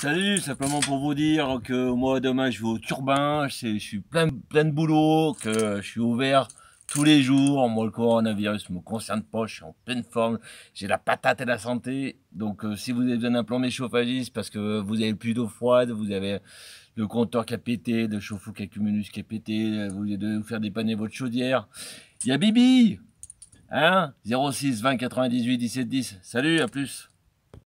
Salut, simplement pour vous dire que moi demain je vais au Turbin, je suis plein, plein de boulot, que je suis ouvert tous les jours. Moi le coronavirus me concerne pas, je suis en pleine forme, j'ai la patate et la santé. Donc euh, si vous avez besoin d'un plan méchophagiste parce que vous avez plus d'eau froide, vous avez le compteur qui a pété, le chauffe-eau qui a cumulus qui a pété, vous devez vous faire dépanner votre chaudière. Il y a Bibi 06 20 98 17 10. Salut, à plus